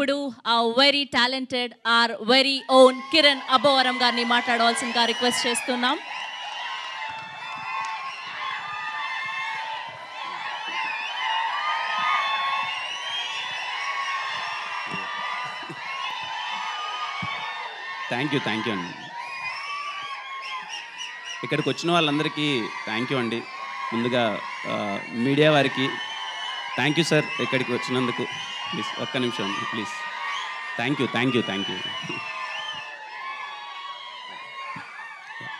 ఇప్పుడు ఆ very talented our very own Kiran Abbavaram గారిని మాట్లాడవలసిందిగా రిక్వెస్ట్ చేస్తున్నాం థ్యాంక్ యూ థ్యాంక్ యూ అండి ఇక్కడికి వచ్చిన వాళ్ళందరికీ థ్యాంక్ యూ అండి ముందుగా మీడియా వారికి థ్యాంక్ యూ సార్ ఇక్కడికి వచ్చినందుకు ప్లీజ్ ఒక్క నిమిషం please thank you thank you thank you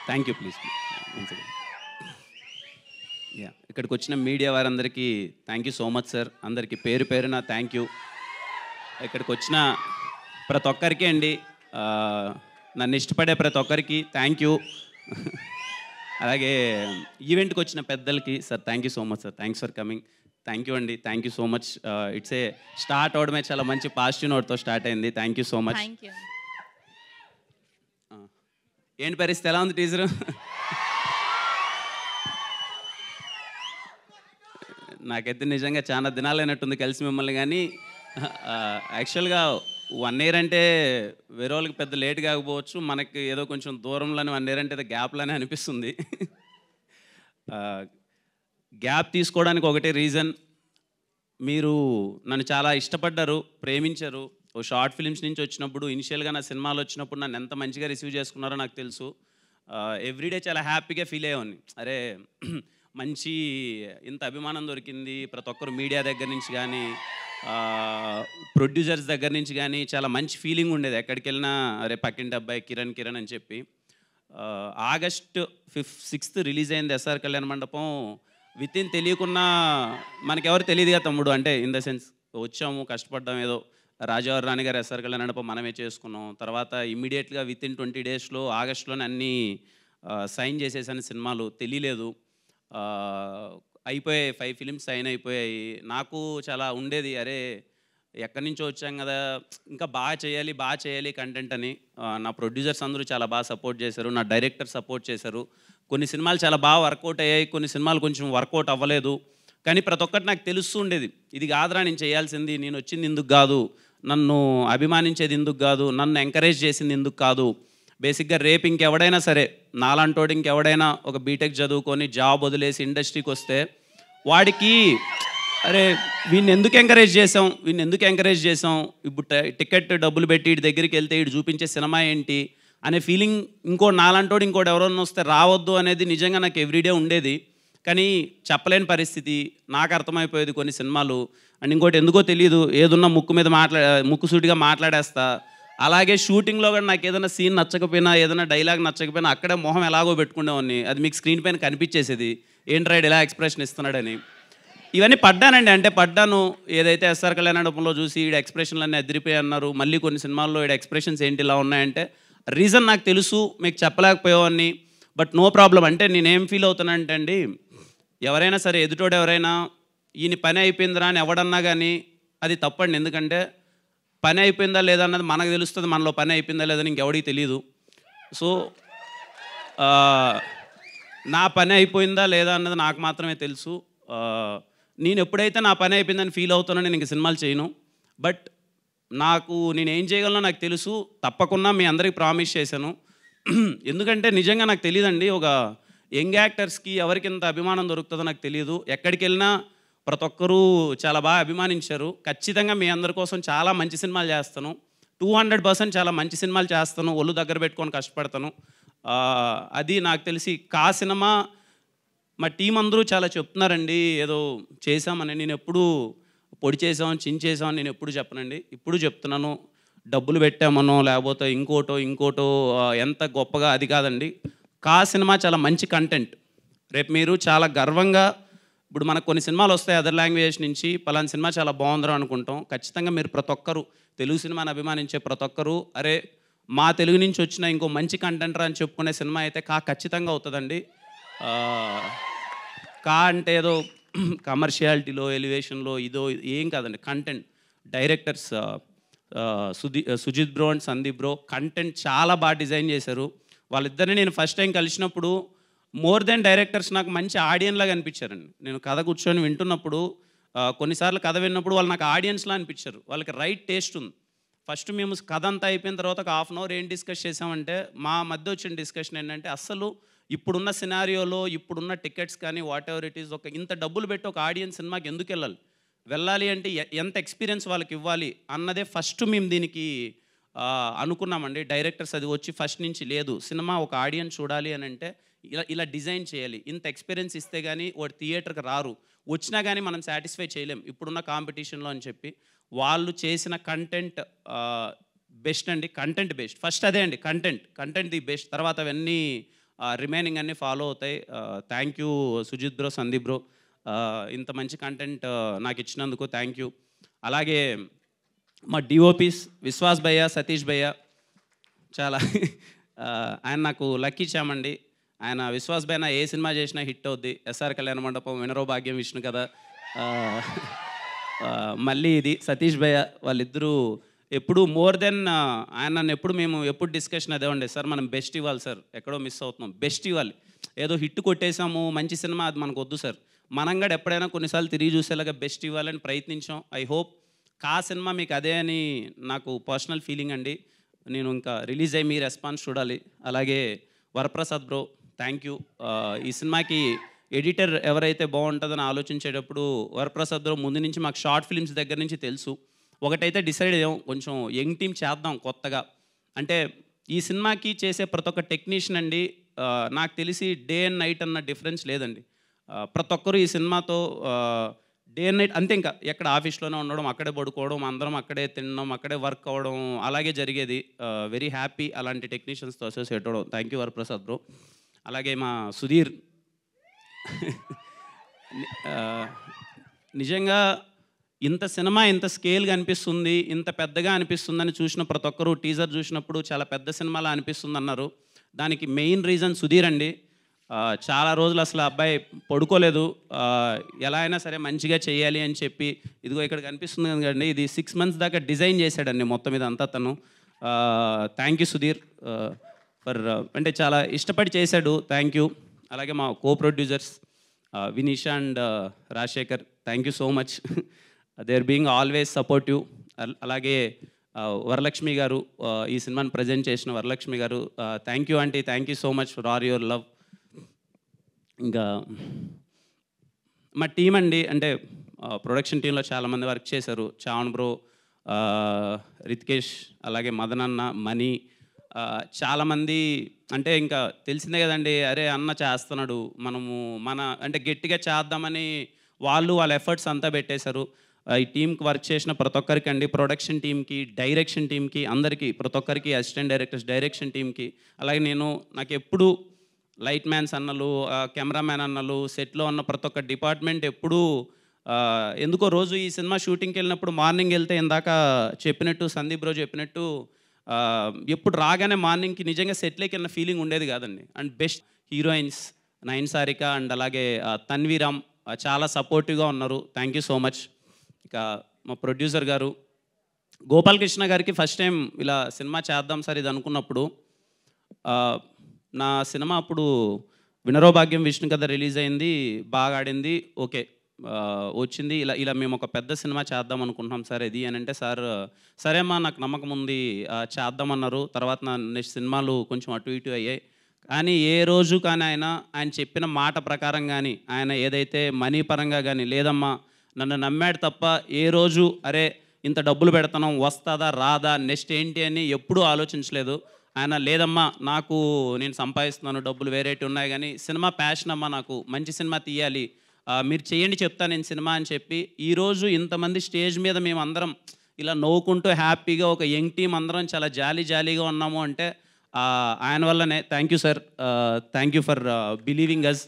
thank you please యా ఇక్కడికి వచ్చిన మీడియా వారందరికీ thank you so much sir అందరికీ పేరు పేరున థ్యాంక్ యూ ఇక్కడికి వచ్చిన ప్రతి ఒక్కరికి అండి నన్ను ఇష్టపడే ప్రతి ఒక్కరికి థ్యాంక్ యూ అలాగే ఈవెంట్కి వచ్చిన పెద్దలకి sir thank you so much sir thanks for coming thank you అండి thank you so much it's a start అవడమే చాలా మంచి పాజిటివ్ నోట్తో స్టార్ట్ అయింది థ్యాంక్ యూ సో మచ్ ఏంటి పరిస్థితి ఎలా ఉంది టీచరు నాకైతే నిజంగా చాలా దినాలైనట్టుంది కలిసి మిమ్మల్ని కానీ యాక్చువల్గా వన్ ఇయర్ అంటే వేరే వాళ్ళకి పెద్ద లేట్ కాకపోవచ్చు మనకి ఏదో కొంచెం దూరంలోనే వన్ ఇయర్ అంటే గ్యాప్లోనే అనిపిస్తుంది uh, గ్యాప్ తీసుకోవడానికి ఒకటే రీజన్ మీరు నన్ను చాలా ఇష్టపడ్డారు ప్రేమించారు ఓ షార్ట్ ఫిల్మ్స్ నుంచి వచ్చినప్పుడు ఇనిషియల్గా నా సినిమాలు వచ్చినప్పుడు నన్ను ఎంత మంచిగా రిసీవ్ చేసుకున్నారో నాకు తెలుసు ఎవ్రీడే చాలా హ్యాపీగా ఫీల్ అయ్యేవాడిని అరే మంచి ఇంత అభిమానం దొరికింది ప్రతి ఒక్కరు మీడియా దగ్గర నుంచి కానీ ప్రొడ్యూసర్స్ దగ్గర నుంచి కానీ చాలా మంచి ఫీలింగ్ ఉండేది ఎక్కడికి వెళ్ళినా అరే పక్కింటి అబ్బాయి కిరణ్ కిరణ్ అని చెప్పి ఆగస్ట్ ఫిఫ్త్ సిక్స్త్ రిలీజ్ అయింది SR Kalyan Mandapam with in తెలియకున్నా మనకెవరు తెలియదుగా తమ్ముడు అంటే ఇన్ ద సెన్స్ వచ్చాము కష్టపడ్డాము ఏదో రాజావారి రాణి గారు ఎస్ఆర్ కళ్యాణ్ నడప మనమే చేసుకున్నాం తర్వాత ఇమ్మీడియట్గా విత్ ఇన్ ట్వంటీ డేస్లో ఆగస్ట్లోనే అన్ని సైన్ చేసేసాను సినిమాలు తెలియలేదు అయిపోయాయి ఫైవ్ ఫిలిమ్స్ సైన్ అయిపోయాయి నాకు చాలా ఉండేది అరే ఎక్కడి నుంచో వచ్చాం కదా ఇంకా బాగా చేయాలి బాగా చేయాలి కంటెంట్ అని నా ప్రొడ్యూసర్స్ అందరూ చాలా బాగా సపోర్ట్ చేశారు నా డైరెక్టర్ సపోర్ట్ చేశారు కొన్ని సినిమాలు చాలా బాగా వర్కౌట్ అయ్యాయి కొన్ని సినిమాలు కొంచెం వర్కౌట్ అవ్వలేదు కానీ ప్రతి ఒక్కటి నాకు తెలుస్తుండేది ఇది కాదురా నేను చేయాల్సింది నేను వచ్చింది ఎందుకు కాదు నన్ను అభిమానించేది ఎందుకు కాదు నన్ను ఎంకరేజ్ చేసింది ఎందుకు కాదు బేసిక్గా రేపు ఇంకెవడైనా సరే నాలాంటోడు ఇంకెవడైనా ఒక బీటెక్ చదువుకొని జాబ్ వదిలేసి ఇండస్ట్రీకి వస్తే వాడికి అరే వీడిని ఎందుకు ఎంకరేజ్ చేసాం వీడిని ఎందుకు ఎంకరేజ్ చేసాం ఇప్పుడు టికెట్ డబ్బులు పెట్టి ఇటు దగ్గరికి వెళ్తే ఇటు చూపించే సినిమా ఏంటి అనే ఫీలింగ్ ఇంకో నాలంటోడు ఇంకోటి ఎవరన్నా వస్తే రావద్దు అనేది నిజంగా నాకు ఎవ్రీడే ఉండేది కానీ చెప్పలేని పరిస్థితి నాకు అర్థమైపోయేది కొన్ని సినిమాలు అండ్ ఇంకోటి ఎందుకో తెలియదు ఏదున్న ముక్కు మీద మాట్లా ముక్కు సూటిగా మాట్లాడేస్తా అలాగే షూటింగ్లో కూడా నాకు ఏదైనా సీన్ నచ్చకపోయినా ఏదైనా డైలాగ్ నచ్చకపోయినా అక్కడే మొహం ఎలాగో పెట్టుకునేవాడిని అది మీకు స్క్రీన్ పైన కనిపించేసేది ఏంటి రైడ్ ఇలా ఎక్స్ప్రెషన్ ఇస్తున్నాడని ఇవన్నీ పడ్డానండి అంటే పడ్డాను ఏదైతే ఎస్ఆర్ కళ్యాణ రూపంలో చూసి ఈ ఎక్స్ప్రెషన్లన్నీ ఎదిరిపోయి అన్నారు మళ్ళీ కొన్ని సినిమాల్లో ఈ ఎక్స్ప్రెషన్స్ ఏంటి ఇలా ఉన్నాయంటే రీజన్ నాకు తెలుసు మీకు చెప్పలేకపోయేవాడిని బట్ నో ప్రాబ్లం అంటే నేనేం ఫీల్ అవుతానంటే అండి ఎవరైనా సరే ఎదుటోడు ఎవరైనా ఈయన పని అయిపోయిందిరా అని ఎవడన్నా కానీ అది తప్పండి ఎందుకంటే పని అయిపోయిందా లేదా అన్నది మనకు తెలుస్తుంది మనలో పని అయిపోయిందా లేదని ఇంకెవడికి తెలియదు సో నా పని అయిపోయిందా లేదా అన్నది నాకు మాత్రమే తెలుసు నేను ఎప్పుడైతే నా పని అయిపోయిందని ఫీల్ అవుతానో నేను ఇంక సినిమాలు చేయను బట్ నాకు నేను ఏం చేయగలనో నాకు తెలుసు తప్పకుండా మీ అందరికి ప్రామిస్ చేశాను ఎందుకంటే నిజంగా నాకు తెలియదండి ఒక యంగ్ యాక్టర్స్కి ఎవరికి ఎంత అభిమానం దొరుకుతుందో నాకు తెలియదు ఎక్కడికి వెళ్ళినా ప్రతి ఒక్కరూ చాలా బాగా అభిమానించారు ఖచ్చితంగా మీ అందరి కోసం చాలా మంచి సినిమాలు చేస్తాను టూ హండ్రెడ్ పర్సెంట్ చాలా మంచి సినిమాలు చేస్తాను ఒళ్ళు దగ్గర పెట్టుకొని కష్టపడతాను అది నాకు తెలిసి కా సినిమా మా టీం అందరూ చాలా చెప్తున్నారండి ఏదో చేశామని నేను ఎప్పుడూ పొడి చేసాం చించేసాం నేను ఎప్పుడు చెప్పనండి ఇప్పుడు చెప్తున్నాను డబ్బులు పెట్టామనో లేకపోతే ఇంకోటో ఇంకోటో ఎంత గొప్పగా అది కాదండి కా సినిమా చాలా మంచి కంటెంట్ రేపు మీరు చాలా గర్వంగా ఇప్పుడు మనకు కొన్ని సినిమాలు వస్తాయి అదర్ లాంగ్వేజ్ నుంచి పలానా సినిమా చాలా బాగుందిరా అనుకుంటాం ఖచ్చితంగా మీరు ప్రతి ఒక్కరు తెలుగు సినిమాని అభిమానించే ప్రతి ఒక్కరు అరే మా తెలుగు నుంచి వచ్చిన ఇంకో మంచి కంటెంట్ అని చెప్పుకునే సినిమా అయితే కా ఖచ్చితంగా అవుతుందండి కా అంటే ఏదో కమర్షియాలిటీలో ఎలివేషన్లో ఇదో ఏం కాదండి content directors Sudhi Sujith bro and Sandeep bro content చాలా బాగా డిజైన్ చేశారు వాళ్ళిద్దరిని నేను ఫస్ట్ టైం కలిసినప్పుడు మోర్ దెన్ డైరెక్టర్స్ నాకు మంచి ఆడియన్లాగా అనిపించారండి నేను కథ కూర్చొని వింటున్నప్పుడు కొన్నిసార్లు కథ విన్నప్పుడు వాళ్ళు నాకు ఆడియన్స్లా అనిపించారు వాళ్ళకి రైట్ టేస్ట్ ఉంది ఫస్ట్ మేము కథ అంతా అయిపోయిన తర్వాత ఒక హాఫ్ అన్ అవర్ ఏం డిస్కస్ చేసామంటే మా మధ్య వచ్చిన డిస్కషన్ ఏంటంటే అస్సలు ఇప్పుడున్న సినారియోలో ఇప్పుడున్న టికెట్స్ కానీ వాట్ ఎవర్ ఇట్ ఈస్ ఒక ఇంత డబ్బులు పెట్టి ఒక ఆడియన్స్ సినిమాకి ఎందుకు వెళ్ళాలి వెళ్ళాలి అంటే ఎంత ఎక్స్పీరియన్స్ వాళ్ళకి ఇవ్వాలి అన్నదే ఫస్ట్ మేము దీనికి అనుకున్నామండి డైరెక్టర్స్ అది వచ్చి ఫస్ట్ నుంచి లేదు సినిమా ఒక ఆడియన్స్ చూడాలి అని అంటే ఇలా ఇలా డిజైన్ చేయాలి ఇంత ఎక్స్పీరియన్స్ ఇస్తే కానీ వాడు థియేటర్కి రారు వచ్చినా కానీ మనం సాటిస్ఫై చేయలేం ఇప్పుడున్న కాంపిటీషన్లో అని చెప్పి వాళ్ళు చేసిన కంటెంట్ బెస్ట్ అండి కంటెంట్ బెస్ట్ ఫస్ట్ అదే అండి కంటెంట్ కంటెంట్ ది బెస్ట్ తర్వాత అవన్నీ రిమైనింగ్ అన్నీ ఫాలో అవుతాయి thank you Sujith bro Sandeep bro ఇంత మంచి కంటెంట్ నాకు ఇచ్చినందుకు థ్యాంక్ యూ అలాగే మా డిఓపీస్ విశ్వాస్ భయ్య సతీష్ భయ్య చాలా ఆయన నాకు లక్ ఇచ్చామండి ఆయన విశ్వాస్ భయ్య ఏ సినిమా చేసినా హిట్ అవుద్ది ఎస్ఆర్ కళ్యాణ మండపం వినరో భాగ్యం విష్ణు కదా మళ్ళీ ఇది సతీష్ భయ్య వాళ్ళిద్దరూ ఎప్పుడు మోర్ దెన్ ఆయన నన్ను ఎప్పుడు మేము ఎప్పుడు డిస్కషన్ అదే ఉండే సార్ మనం బెస్ట్ ఇవ్వాలి సార్ ఎక్కడో మిస్ అవుతున్నాం బెస్ట్ ఇవ్వాలి ఏదో హిట్ కొట్టేసాము మంచి సినిమా అది మనకు వద్దు సార్ మనం కూడా ఎప్పుడైనా కొన్నిసార్లు తిరిగి చూసేలాగా బెస్ట్ ఇవ్వాలని ప్రయత్నించాం ఐ హోప్ కా సినిమా మీకు అదే అని నాకు పర్సనల్ ఫీలింగ్ అండి నేను ఇంకా రిలీజ్ అయ్యి మీ రెస్పాన్స్ చూడాలి అలాగే వరప్రసాద్ బ్రో థ్యాంక్ యూ ఈ సినిమాకి ఎడిటర్ ఎవరైతే బాగుంటుందని ఆలోచించేటప్పుడు వరప్రసాద్ బ్రో ముందు నుంచి మాకు షార్ట్ ఫిల్మ్స్ దగ్గర నుంచి తెలుసు ఒకటైతే డిసైడ్ అయ్యాం కొంచెం యంగ్ టీం చేద్దాం కొత్తగా అంటే ఈ సినిమాకి చేసే ప్రతి ఒక్క టెక్నీషియన్ అండి నాకు తెలిసి డే అండ్ నైట్ అన్న డిఫరెన్స్ లేదండి ప్రతి ఒక్కరు ఈ సినిమాతో డే అండ్ నైట్ అంతే ఇంకా ఎక్కడ ఆఫీస్లోనే ఉండడం అక్కడే పడుకోవడం అందరం అక్కడే తినడం అక్కడే వర్క్ అవ్వడం అలాగే జరిగేది వెరీ హ్యాపీ అలాంటి టెక్నీషియన్స్తో అసోసియేట్ అవ్వడం థ్యాంక్ యూ వరప్రసాద్ బ్రో అలాగే మా సుధీర్ నిజంగా ఇంత సినిమా ఇంత స్కేల్ కనిపిస్తుంది ఇంత పెద్దగా అనిపిస్తుందని చూసిన ప్రతి ఒక్కరూ టీజర్ చూసినప్పుడు చాలా పెద్ద సినిమాలా అనిపిస్తుంది అన్నారు దానికి మెయిన్ రీజన్ సుధీర్ అండి చాలా రోజులు అసలు అబ్బాయి పడుకోలేదు ఎలా అయినా సరే మంచిగా చేయాలి అని చెప్పి ఇదిగో ఇక్కడ కనిపిస్తుంది కదండి ఇది సిక్స్ మంత్స్ దాకా డిజైన్ చేశాడండి మొత్తం మీద అంతా తను థ్యాంక్ యూ సుధీర్ ఫర్ అంటే చాలా ఇష్టపడి చేశాడు థ్యాంక్ యూ అలాగే మా co producers Vinisha and Rajasekhar thank you so much they being always supportive అలాగే వరలక్ష్మి గారు ఈ సినిమాని ప్రజెంట్ చేసిన Varalakshmi garu thank you aunty thank you so much for our your love ఇంకా మా టీం అండి అంటే ప్రొడక్షన్ టీంలో చాలామంది వర్క్ చేశారు చావన్ బ్రో రిత్కేష్ అలాగే మదన్ అన్న మణి చాలామంది అంటే ఇంకా తెలిసిందే కదండి అరే అన్న చేస్తున్నాడు మనము మన అంటే గట్టిగా చేద్దామని వాళ్ళు వాళ్ళ ఎఫర్ట్స్ అంతా పెట్టేశారు ఈ టీంకి వర్క్ చేసిన ప్రతి ఒక్కరికి అండి ప్రొడక్షన్ టీంకి డైరెక్షన్ టీంకి అందరికీ ప్రతి ఒక్కరికి అసిస్టెంట్ డైరెక్టర్స్ డైరెక్షన్ టీంకి అలాగే నేను నాకు ఎప్పుడు లైట్ మ్యాన్స్ అన్నలు కెమెరామ్యాన్ అన్నలు సెట్లో ఉన్న ప్రతి ఒక్క డిపార్ట్మెంట్ ఎప్పుడూ ఎందుకో రోజు ఈ సినిమా షూటింగ్కి వెళ్ళినప్పుడు మార్నింగ్ వెళ్తే ఇందాక చెప్పినట్టు సందీప్ రోజు చెప్పినట్టు ఎప్పుడు రాగానే మార్నింగ్కి నిజంగా సెట్లోకి వెళ్ళిన ఫీలింగ్ ఉండేది కాదండి and best heroines Nayan Sarika and అలాగే తన్వీరామ్ చాలా సపోర్టివ్గా ఉన్నారు థ్యాంక్ యూ సో మచ్ ఇక మా ప్రొడ్యూసర్ గారు గోపాలకృష్ణ గారికి ఫస్ట్ టైం ఇలా సినిమా చేద్దాం సార్ ఇది అనుకున్నప్పుడు నా సినిమా అప్పుడు వినరో భాగ్యం విష్ణు కథ రిలీజ్ అయింది బాగా ఆడింది ఓకే వచ్చింది ఇలా ఇలా మేము ఒక పెద్ద సినిమా చేద్దాం అనుకుంటున్నాం సార్ ఇది అని అంటే సార్ సరే అమ్మా నాకు నమ్మకం ఉంది చేద్దామన్నారు తర్వాత నా నెక్స్ట్ సినిమాలు కొంచెం అటు ఇటు అయ్యాయి కానీ ఏ రోజు కానీ ఆయన ఆయన చెప్పిన మాట ప్రకారం కానీ ఆయన ఏదైతే మనీ పరంగా కానీ లేదమ్మా నన్ను నమ్మాడు తప్ప ఏ రోజు అరే ఇంత డబ్బులు పెడతాం వస్తుందా రాదా నెక్స్ట్ ఏంటి అని ఎప్పుడూ ఆలోచించలేదు ఆయన లేదమ్మా నాకు నేను సంపాదిస్తున్నాను డబ్బులు వేరేటి ఉన్నాయి కానీ సినిమా ప్యాషన్ అమ్మా నాకు మంచి సినిమా తీయాలి మీరు చేయండి చెప్తాను నేను సినిమా అని చెప్పి ఈరోజు ఇంతమంది స్టేజ్ మీద మేము అందరం ఇలా నవ్వుకుంటూ హ్యాపీగా ఒక యంగ్ టీం అందరం చాలా జాలీ జాలీగా ఉన్నాము అంటే ఆయన వల్లనే thank you sir thank you for believing us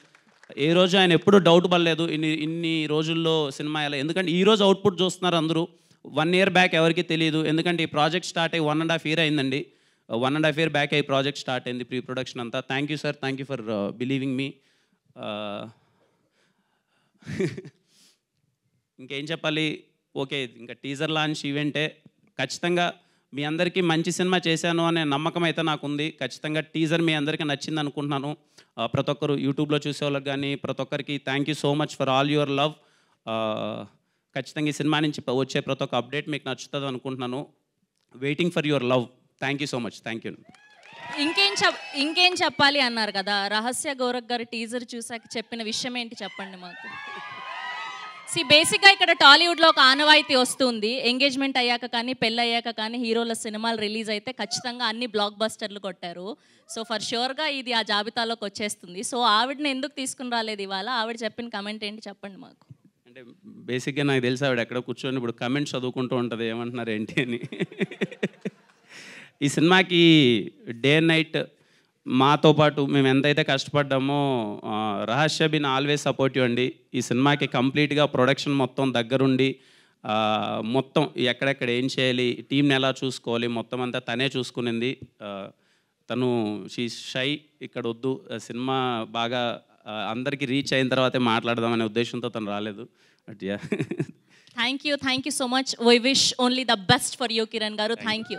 ఏ రోజు ఆయన ఎప్పుడు డౌట్ పడలేదు ఇన్ని ఇన్ని రోజుల్లో సినిమా ఎలా ఎందుకంటే ఈ రోజు అవుట్పుట్ చూస్తున్నారు అందరూ వన్ ఇయర్ బ్యాక్ ఎవరికి తెలియదు ఎందుకంటే ఈ ప్రాజెక్ట్ స్టార్ట్ అయ్యి వన్ అండ్ హాఫ్ ఇయర్ అయిందండి one and half year back అయ్యి ప్రాజెక్ట్ స్టార్ట్ అయింది ప్రీ ప్రొడక్షన్ అంతా thank you sir thank you for believing మీ ఇంకేం చెప్పాలి ఓకే ఇంకా టీజర్ లాంచ్ ఈవెంటే ఖచ్చితంగా మీ అందరికీ మంచి సినిమా చేశాను అనే నమ్మకం అయితే నాకుంది ఖచ్చితంగా టీజర్ మీ అందరికీ నచ్చింది అనుకుంటున్నాను ప్రతి ఒక్కరు యూట్యూబ్లో చూసే వాళ్ళకి కానీ ప్రతి ఒక్కరికి thank you so much for all your love ఖచ్చితంగా ఈ సినిమా నుంచి వచ్చే ప్రతి ఒక్క అప్డేట్ మీకు నచ్చుతుంది అనుకుంటున్నాను waiting for your love thank you so much thank you ఇంకేం చెప్ ఇంకేం చెప్పాలి అన్నారు కదా రహస్య గౌరవ్ గారు టీజర్ చూసాక చెప్పిన విషయం ఏంటి చెప్పండి మాకు సి బేసిక్గా ఇక్కడ టాలీవుడ్లో ఒక ఆనవాయితీ వస్తుంది ఎంగేజ్మెంట్ అయ్యాక కానీ పెళ్ళి అయ్యాక కానీ హీరోల సినిమాలు రిలీజ్ అయితే ఖచ్చితంగా అన్ని బ్లాక్ బస్టర్లు కొట్టారు సో ఫర్ షూర్గా ఇది ఆ జాబితాలోకి వచ్చేస్తుంది సో ఆవిడని ఎందుకు తీసుకుని రాలేదు ఇవాళ ఆవిడ చెప్పిన కమెంట్ ఏంటి చెప్పండి మాకు అంటే బేసిక్గా నాకు తెలిసి ఆవిడ ఎక్కడ కూర్చొని ఇప్పుడు కమెంట్స్ చదువుకుంటూ ఉంటుంది ఏమంటున్నారు ఏంటి అని ఈ సినిమాకి డే నైట్ మాతో పాటు మేము ఎంతైతే కష్టపడ్డామో రహస్య బిన్ ఆల్వేస్ సపోర్ట్ అండి ఈ సినిమాకి కంప్లీట్గా ప్రొడక్షన్ మొత్తం దగ్గరుండి మొత్తం ఎక్కడెక్కడ ఏం చేయాలి టీంని ఎలా చూసుకోవాలి మొత్తం అంతా తనే చూసుకునింది తను షీ షై ఇక్కడ వద్దు సినిమా బాగా అందరికీ రీచ్ అయిన తర్వాతే మాట్లాడదామనే ఉద్దేశంతో తను రాలేదు అట్ యా thank you thank you so much we wish only the best for you Kiran garu thank you